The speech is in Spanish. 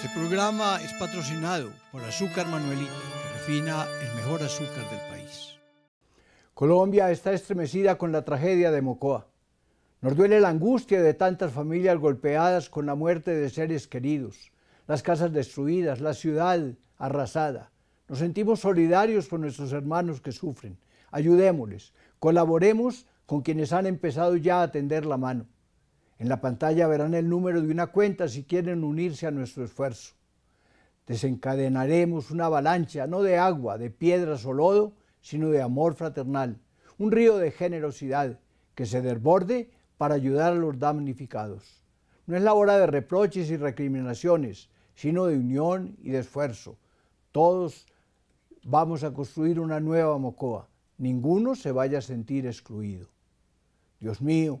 Este programa es patrocinado por Azúcar Manuelita, que refina el mejor azúcar del país. Colombia está estremecida con la tragedia de Mocoa. Nos duele la angustia de tantas familias golpeadas con la muerte de seres queridos, las casas destruidas, la ciudad arrasada. Nos sentimos solidarios con nuestros hermanos que sufren. Ayudémosles, colaboremos con quienes han empezado ya a tender la mano. En la pantalla verán el número de una cuenta si quieren unirse a nuestro esfuerzo. Desencadenaremos una avalancha, no de agua, de piedras o lodo, sino de amor fraternal, un río de generosidad que se desborde para ayudar a los damnificados. No es la hora de reproches y recriminaciones, sino de unión y de esfuerzo. Todos vamos a construir una nueva Mocoa. Ninguno se vaya a sentir excluido. Dios mío,